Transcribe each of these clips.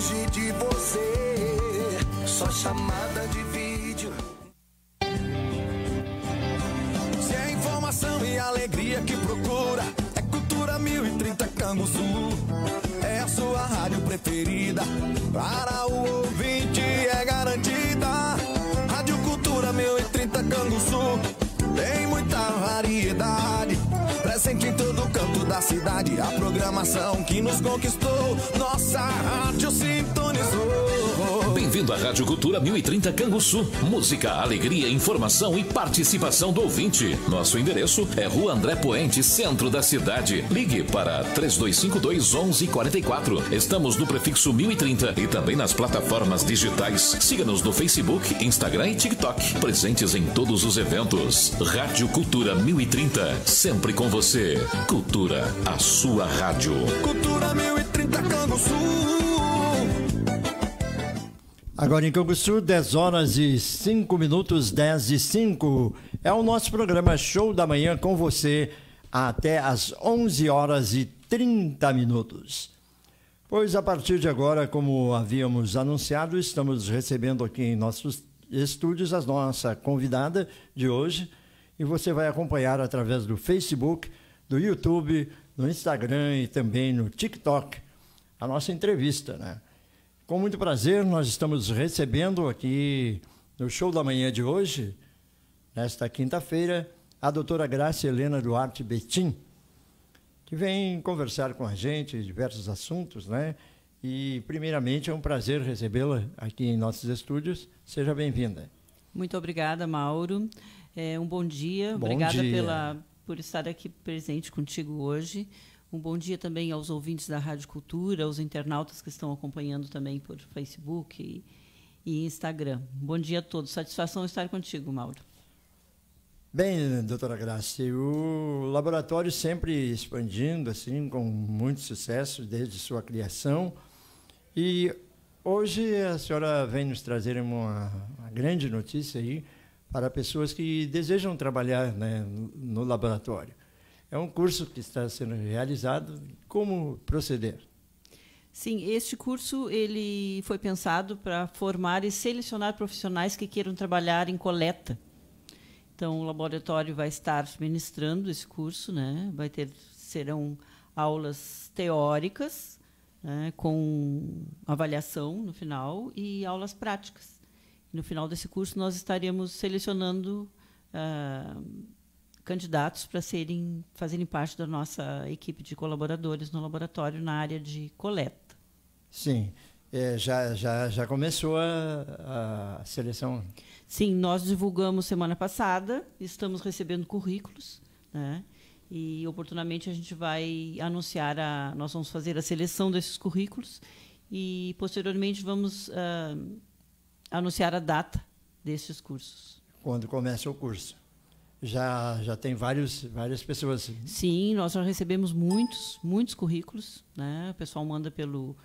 longe de você. Só chamada de vídeo. Se é informação e alegria que procura, é cultura 1030 Canguçu. É a sua rádio preferida. Para o ouvinte é garantida. Rádio Cultura 1030 Canguçu. Tem muita variedade. Presente em todo da cidade, a programação que nos conquistou, nossa rádio sintonizou. Bem-vindo à Rádio Cultura 1030 Canguçu. Música, alegria, informação e participação do ouvinte. Nosso endereço é Rua André Poente, centro da cidade. Ligue para 3252 1144. Estamos no prefixo 1030 e também nas plataformas digitais. Siga-nos no Facebook, Instagram e TikTok. Presentes em todos os eventos. Rádio Cultura 1030, sempre com você. Cultura a sua rádio. Cultura 1030 Canguçu. Agora em Canguçu, 10 horas e 5 minutos, 10 e 5. É o nosso programa Show da Manhã com você até as 11 horas e 30 minutos. Pois a partir de agora, como havíamos anunciado, estamos recebendo aqui em nossos estúdios a nossa convidada de hoje e você vai acompanhar através do Facebook do YouTube, no Instagram e também no TikTok a nossa entrevista. Né? Com muito prazer, nós estamos recebendo aqui no show da manhã de hoje, nesta quinta-feira, a doutora Graça Helena Duarte Betim, que vem conversar com a gente diversos assuntos, né? E, primeiramente, é um prazer recebê-la aqui em nossos estúdios. Seja bem-vinda. Muito obrigada, Mauro. É, um bom dia. Bom obrigada dia. pela por estar aqui presente contigo hoje. Um bom dia também aos ouvintes da Rádio Cultura, aos internautas que estão acompanhando também por Facebook e, e Instagram. Bom dia a todos. Satisfação estar contigo, Mauro. Bem, doutora Graça, o laboratório sempre expandindo, assim, com muito sucesso desde sua criação. E hoje a senhora vem nos trazer uma, uma grande notícia aí, para pessoas que desejam trabalhar né, no laboratório. É um curso que está sendo realizado. Como proceder? Sim, este curso ele foi pensado para formar e selecionar profissionais que queiram trabalhar em coleta. Então, o laboratório vai estar ministrando esse curso, né? Vai ter serão aulas teóricas, né? com avaliação no final e aulas práticas. No final desse curso, nós estaremos selecionando uh, candidatos para serem, fazerem parte da nossa equipe de colaboradores no laboratório na área de coleta. Sim. É, já, já, já começou a, a, seleção? Sim, nós divulgamos semana passada, estamos recebendo currículos, né? e oportunamente a gente vai anunciar, a, nós vamos fazer a seleção desses currículos e posteriormente vamos uh, anunciar a data desses cursos. Quando começa o curso? Já, já tem vários, várias pessoas. Sim, nós já recebemos muitos, muitos currículos. Né? O pessoal manda pelo,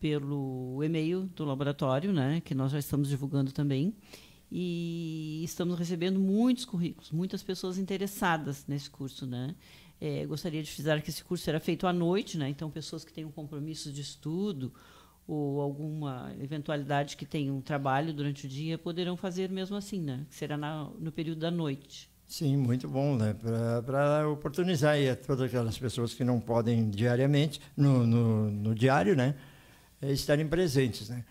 pelo e-mail do laboratório, né? que nós já estamos divulgando também. E estamos recebendo muitos currículos, muitas pessoas interessadas nesse curso. Né? É, gostaria de frisar que esse curso era feito à noite, né? então pessoas que têm um compromisso de estudo ou alguma eventualidade que tenha um trabalho durante o dia, poderão fazer mesmo assim, né? Que será na, no período da noite. Sim, muito bom, né? Para oportunizar aí a todas aquelas pessoas que não podem diariamente, no, no, no diário, né? É, estarem presentes, né?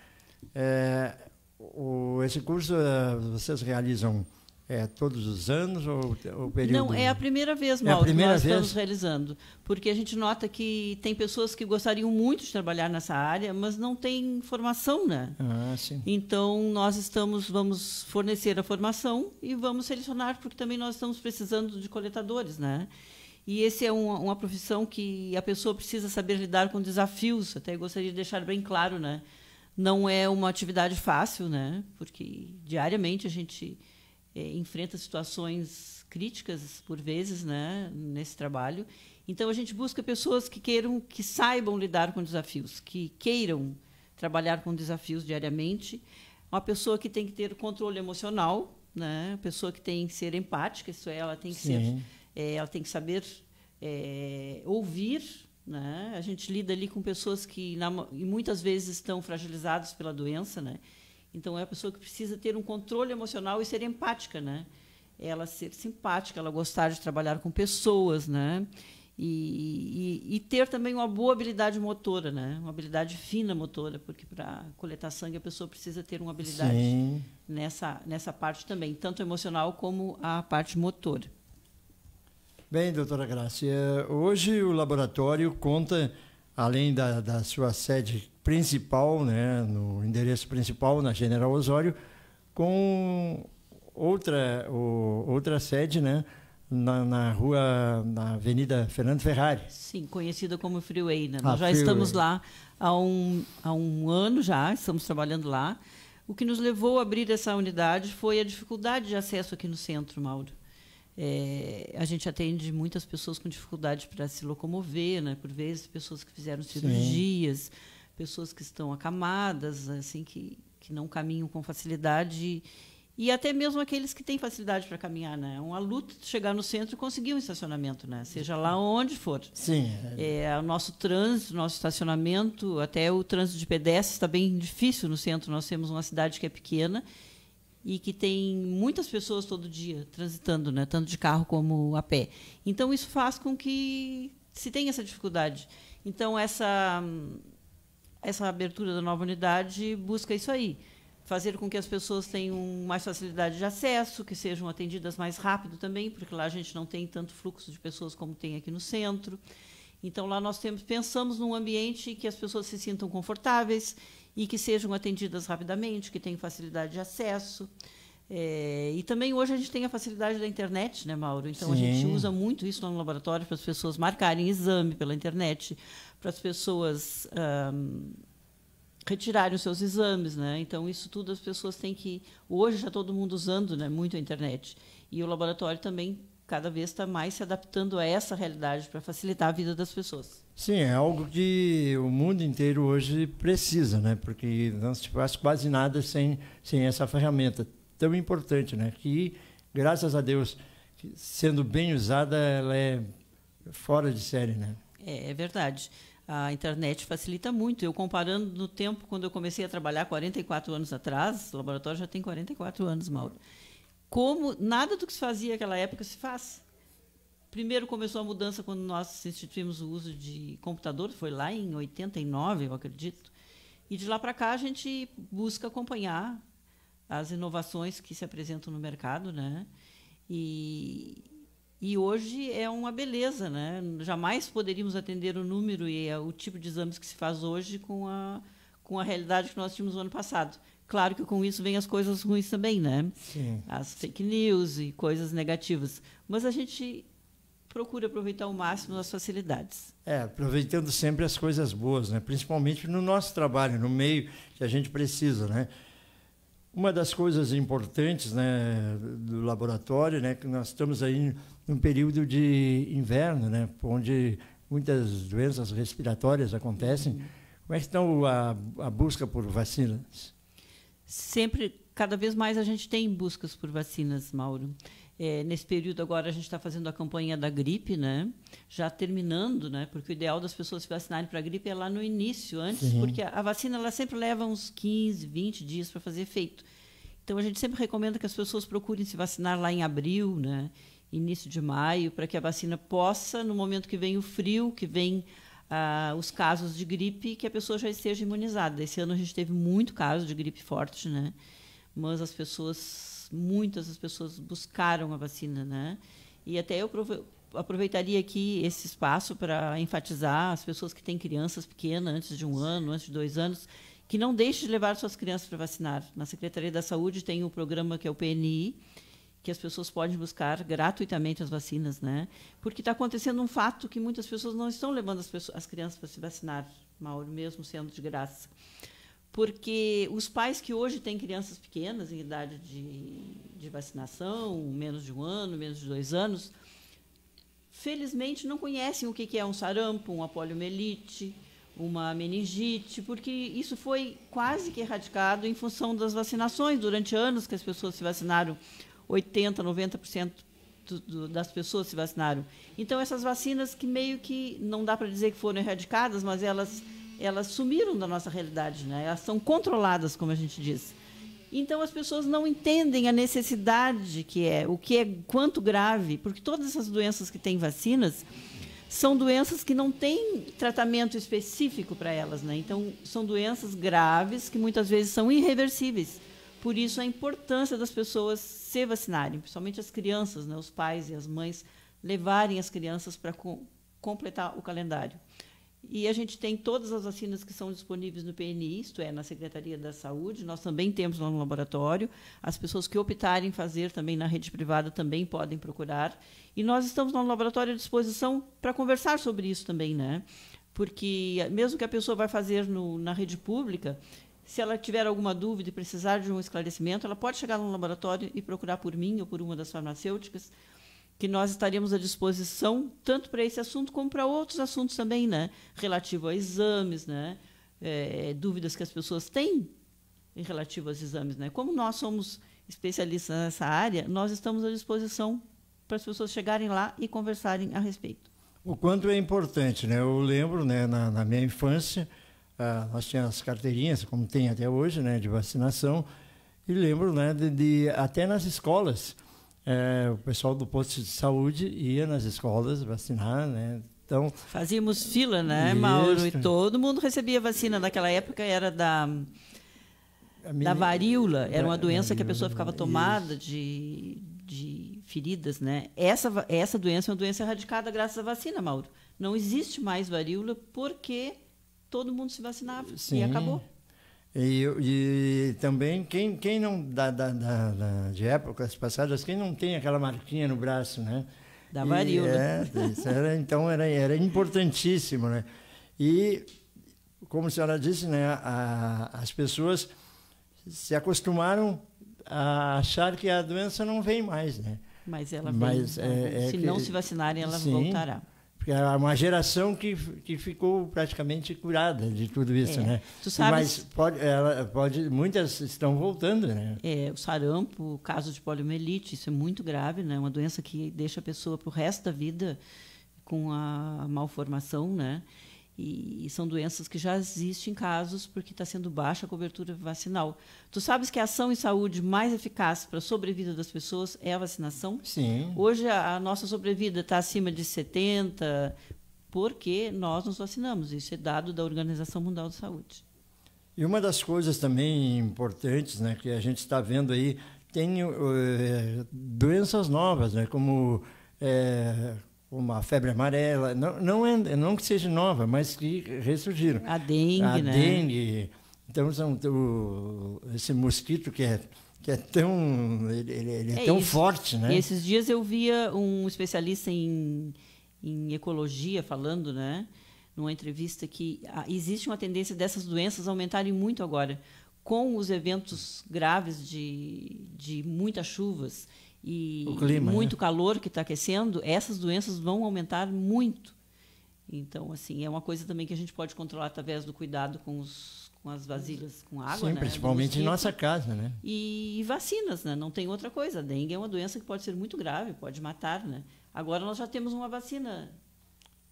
É, o, esse curso é, vocês realizam é, todos os anos ou, o período? Não, é a primeira vez, Mauro, é a primeira que nós vez? estamos realizando. Porque a gente nota que tem pessoas que gostariam muito de trabalhar nessa área, mas não tem formação, né? Ah, sim. Então, nós estamos, vamos fornecer a formação e vamos selecionar, porque também nós estamos precisando de coletadores, né? E esse é uma, uma profissão que a pessoa precisa saber lidar com desafios. Até gostaria de deixar bem claro, né? Não é uma atividade fácil, né? Porque diariamente a gente é, enfrenta situações críticas por vezes, né, nesse trabalho. Então a gente busca pessoas que queiram, que saibam lidar com desafios, que queiram trabalhar com desafios diariamente. Uma pessoa que tem que ter controle emocional, né? Uma pessoa que tem que ser empática, isso é, ela tem que Sim. ser, é, ela tem que saber é, ouvir, né? A gente lida ali com pessoas que na, muitas vezes estão fragilizadas pela doença, né? Então é a pessoa que precisa ter um controle emocional e ser empática, né? Ela ser simpática, ela gostar de trabalhar com pessoas, né? E, e, e ter também uma boa habilidade motora, né? Uma habilidade fina motora, porque para coletar sangue a pessoa precisa ter uma habilidade Sim. nessa nessa parte também, tanto emocional como a parte motora. Bem, doutora Graça, é, hoje o laboratório conta além da, da sua sede principal, né, no endereço principal, na General Osório, com outra, o, outra sede, né? Na, na, rua, na Avenida Fernando Ferrari. Sim, conhecida como Freeway. Né? Ah, Nós já Freeway. estamos lá há um, há um ano já, estamos trabalhando lá. O que nos levou a abrir essa unidade foi a dificuldade de acesso aqui no centro, Mauro. É, a gente atende muitas pessoas com dificuldade para se locomover, né? por vezes pessoas que fizeram cirurgias, Sim. pessoas que estão acamadas, assim que, que não caminham com facilidade e até mesmo aqueles que têm facilidade para caminhar, né? É uma luta chegar no centro e conseguir um estacionamento, né? Seja lá onde for. Sim. É, é o nosso trânsito, nosso estacionamento, até o trânsito de pedestres está bem difícil no centro. Nós temos uma cidade que é pequena e que tem muitas pessoas todo dia transitando, né, tanto de carro como a pé. Então isso faz com que se tenha essa dificuldade. Então essa essa abertura da nova unidade busca isso aí, fazer com que as pessoas tenham mais facilidade de acesso, que sejam atendidas mais rápido também, porque lá a gente não tem tanto fluxo de pessoas como tem aqui no centro. Então lá nós temos, pensamos num ambiente que as pessoas se sintam confortáveis e que sejam atendidas rapidamente, que tenham facilidade de acesso. É, e também hoje a gente tem a facilidade da internet, né, Mauro? Então Sim. a gente usa muito isso no laboratório para as pessoas marcarem exame pela internet, para as pessoas um, retirarem os seus exames, né? Então isso tudo as pessoas têm que hoje já todo mundo usando, né, muito a internet. E o laboratório também cada vez está mais se adaptando a essa realidade para facilitar a vida das pessoas. Sim, é algo que o mundo inteiro hoje precisa, né? Porque não se faz quase nada sem, sem essa ferramenta tão importante, né? Que, graças a Deus, sendo bem usada, ela é fora de série, né? É, é verdade. A internet facilita muito. Eu comparando no tempo, quando eu comecei a trabalhar 44 anos atrás, o laboratório já tem 44 anos, Mauro como nada do que se fazia naquela época se faz. Primeiro começou a mudança quando nós instituímos o uso de computador, foi lá em 89, eu acredito. E de lá para cá a gente busca acompanhar as inovações que se apresentam no mercado, né? E, e hoje é uma beleza, né? Jamais poderíamos atender o número e o tipo de exames que se faz hoje com a, com a realidade que nós tínhamos no ano passado. Claro que com isso vem as coisas ruins também, né? Sim. As fake news e coisas negativas. Mas a gente procura aproveitar ao máximo as facilidades. É, aproveitando sempre as coisas boas, né? principalmente no nosso trabalho, no meio que a gente precisa. Né? Uma das coisas importantes né, do laboratório, né, que nós estamos aí num período de inverno, né, onde muitas doenças respiratórias acontecem. Como é que estão a, a busca por vacinas? sempre, cada vez mais a gente tem buscas por vacinas, Mauro. É, nesse período agora a gente está fazendo a campanha da gripe, né? Já terminando, né? Porque o ideal das pessoas se vacinarem para a gripe é lá no início, antes, Sim. porque a, a, vacina ela sempre leva uns 15, 20 dias para fazer efeito. Então a gente sempre recomenda que as pessoas procurem se vacinar lá em abril, né? Início de maio, para que a vacina possa, no momento que vem o frio, que vem ah, os casos de gripe que a pessoa já esteja imunizada. Esse ano a gente teve muito caso de gripe forte, né? Mas as pessoas, muitas as pessoas buscaram a vacina, né? E até eu aproveitaria aqui esse espaço para enfatizar as pessoas que têm crianças pequenas, antes de um ano, antes de dois anos, que não deixem de levar suas crianças para vacinar. Na Secretaria da Saúde tem um programa que é o PNI, que as pessoas podem buscar gratuitamente as vacinas, né? Porque está acontecendo um fato que muitas pessoas não estão levando as, pessoas, as crianças para se vacinar, Mauro, mesmo sendo de graça. Porque os pais que hoje têm crianças pequenas, em idade de, de vacinação, menos de um ano, menos de dois anos, felizmente não conhecem o que é um sarampo, uma poliomielite, uma meningite, porque isso foi quase que erradicado em função das vacinações durante anos que as pessoas se vacinaram. 80%, 90% das pessoas se vacinaram. Então, essas vacinas que meio que não dá para dizer que foram erradicadas, mas elas, elas sumiram da nossa realidade, né? elas são controladas, como a gente diz. Então as pessoas não entendem a necessidade que é, o que é quanto grave, porque todas essas doenças que têm vacinas são doenças que não têm tratamento específico para elas, né? Então são doenças graves que muitas vezes são irreversíveis por isso a importância das pessoas se vacinarem, principalmente as crianças, né, os pais e as mães levarem as crianças para completar o calendário. E a gente tem todas as vacinas que são disponíveis no PNI, isto é, na Secretaria da Saúde, nós também temos lá no laboratório. As pessoas que optarem fazer também na rede privada também podem procurar. E nós estamos no laboratório à disposição para conversar sobre isso também, né? Porque mesmo que a pessoa vai fazer no, na rede pública, se ela tiver alguma dúvida e precisar de um esclarecimento, ela pode chegar no laboratório e procurar por mim ou por uma das farmacêuticas, que nós estaremos à disposição tanto para esse assunto como para outros assuntos também, né? Relativo a exames, né? É, dúvidas que as pessoas têm em relativo aos exames, né? Como nós somos especialistas nessa área, nós estamos à disposição para as pessoas chegarem lá e conversarem a respeito. O quanto é importante, né? Eu lembro, né, na, na minha infância, ah, nós tínhamos as carteirinhas, como tem até hoje, né, de vacinação. E lembro né, de, de até nas escolas, é, o pessoal do posto de saúde ia nas escolas vacinar, né? Então, Fazíamos fila, né, isso. Mauro? E todo mundo recebia vacina. Naquela época era da, da varíola, era uma doença que a pessoa ficava tomada de, de feridas, né? Essa, essa doença é uma doença erradicada graças à vacina, Mauro. Não existe mais varíola porque todo mundo se vacinava Sim. e acabou. E, e, também, quem, quem não, da, da, da, de épocas passadas, quem não tem aquela marquinha no braço, né? Da varíola. É, era, então era, era importantíssimo, né? E, como a senhora disse, né, a, as pessoas se acostumaram a achar que a doença não vem mais, né? Mas ela vem. Mas, é, né? é se que, não se vacinarem, ela sim, voltará é uma geração que, que ficou praticamente curada de tudo isso, é. né? Tu sabes, Mas pode, ela, pode, muitas estão voltando, né? É, o sarampo, o caso de poliomielite, isso é muito grave, né? Uma doença que deixa a pessoa para o resto da vida com a malformação, né? E, são doenças que já existem em casos porque está sendo baixa a cobertura vacinal. Tu sabes que a ação em saúde mais eficaz para a sobrevida das pessoas é a vacinação? Sim. Hoje a, nossa sobrevida está acima de 70, porque nós nos vacinamos. Isso é dado da Organização Mundial de Saúde. E uma das coisas também importantes né, que a gente está vendo aí, tem uh, doenças novas, né, como eh, uma febre amarela, não, não, é, não que seja nova, mas que ressurgiram. A dengue, a né? dengue. Então, são, o, esse mosquito que é, que é tão, ele, ele é, é, tão forte, né? esses dias eu via um especialista em, em ecologia falando, né? Numa entrevista que ah, existe uma tendência dessas doenças aumentarem muito agora, com os eventos graves de, de muitas chuvas e clima, muito né? calor que está aquecendo, essas doenças vão aumentar muito. Então, assim, é uma coisa também que a gente pode controlar através do cuidado com, os, com as vasilhas com água, Sim, né? principalmente em nossa casa, né? E, e, vacinas, né? Não tem outra coisa. A dengue é uma doença que pode ser muito grave, pode matar, né? Agora nós já temos uma vacina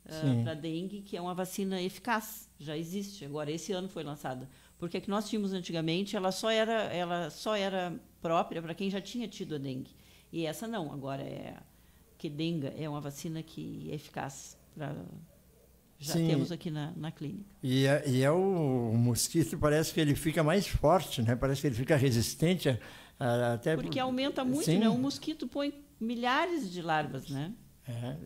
uh, ah, para dengue, que é uma vacina eficaz, já existe. Agora esse ano foi lançada. Porque a que nós tínhamos antigamente, ela só era, ela só era própria para quem já tinha tido a dengue. E essa não, agora é que Dengue é uma vacina que é eficaz para já Sim. temos aqui na, na clínica. E é, e é o, o, mosquito, parece que ele fica mais forte, né? Parece que ele fica resistente a, a, até... Porque aumenta muito, Sim. né? O mosquito põe milhares de larvas, né? É,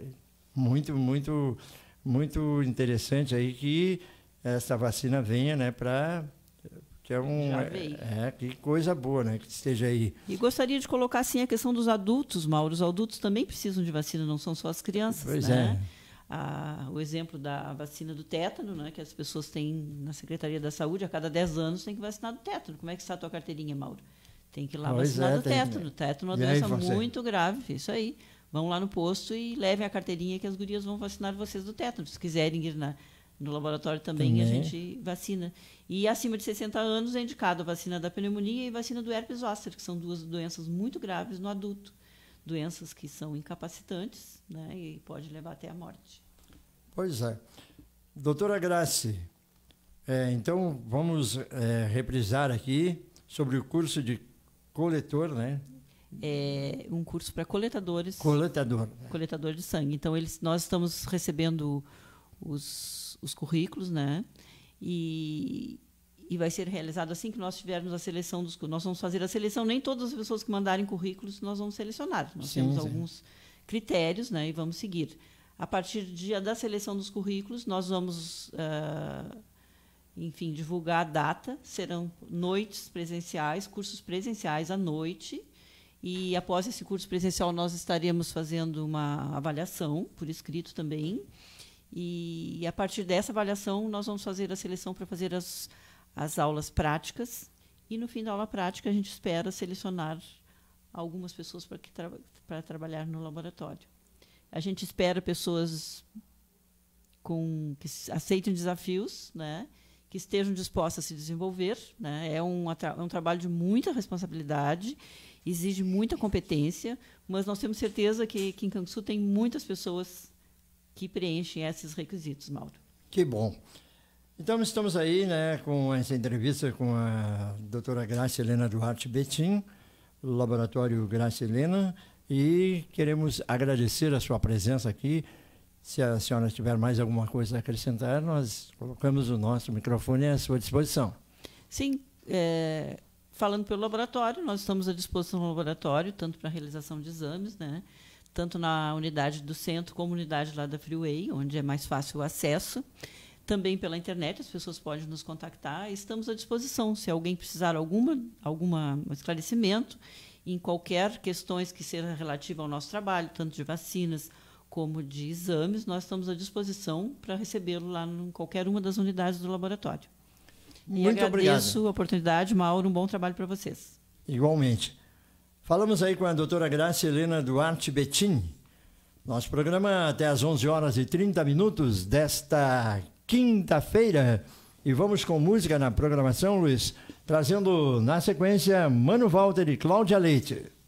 muito, muito, muito interessante aí que essa vacina venha, né? Para que é um é, é, que coisa boa, né, que esteja aí. E gostaria de colocar assim a questão dos adultos, Mauro. Os adultos também precisam de vacina, não são só as crianças, pois né? É. A, o exemplo da vacina do tétano, né, que as pessoas têm na Secretaria da Saúde, a cada 10 anos tem que vacinar do tétano. Como é que está a tua carteirinha, Mauro? Tem que ir lá pois vacinar é, do tétano. O tétano é uma doença aí, muito grave, isso aí. Vão lá no posto e levem a carteirinha que as gurias vão vacinar vocês do tétano. Se quiserem ir na no laboratório também, também, a gente vacina. E acima de 60 anos é indicado a vacina da pneumonia e vacina do herpes zoster, que são duas doenças muito graves no adulto. Doenças que são incapacitantes né, e pode levar até a morte. Pois é. Doutora Grace, é, então vamos é, reprisar aqui sobre o curso de coletor, né? É um curso para coletadores. Coletador. Coletador de sangue. Então, eles, nós estamos recebendo os os currículos, né? E, e vai ser realizado assim que nós tivermos a seleção dos nós vamos fazer a seleção nem todas as pessoas que mandarem currículos nós vamos selecionar nós sim, temos sim. alguns critérios né e vamos seguir a partir do dia da seleção dos currículos nós vamos uh, enfim divulgar a data serão noites presenciais cursos presenciais à noite e após esse curso presencial nós estaremos fazendo uma avaliação por escrito também e, e a partir dessa avaliação, nós vamos fazer a seleção para fazer as, as aulas práticas. E no fim da aula prática, a gente espera selecionar algumas pessoas para tra trabalhar no laboratório. A gente espera pessoas com, que aceitem desafios, né? que estejam dispostas a se desenvolver. Né? É, um, é um trabalho de muita responsabilidade, exige muita competência, mas nós temos certeza que, que em Canguçu tem muitas pessoas que preenchem esses requisitos, Mauro. Que bom. Então, estamos aí né, com essa entrevista com a doutora Graça Helena Duarte Betim, do Laboratório Graça Helena, e queremos agradecer a sua presença aqui. Se a senhora tiver mais alguma coisa a acrescentar, nós colocamos o nosso microfone à sua disposição. Sim, é, falando pelo laboratório, nós estamos à disposição do laboratório, tanto para a realização de exames, né? tanto na unidade do centro como na unidade lá da Freeway, onde é mais fácil o acesso. Também pela internet, as pessoas podem nos contactar. Estamos à disposição. Se alguém precisar alguma alguma esclarecimento em qualquer questões que seja relativa ao nosso trabalho, tanto de vacinas como de exames, nós estamos à disposição para recebê-lo lá em qualquer uma das unidades do laboratório. Muito e agradeço obrigado. a oportunidade, Mauro. Um bom trabalho para vocês. Igualmente. Falamos aí com a doutora Graça Helena Duarte Betim. Nosso programa até às 11 horas e 30 minutos desta quinta-feira. E vamos com música na programação, Luiz, trazendo na sequência Mano Walter e Cláudia Leite.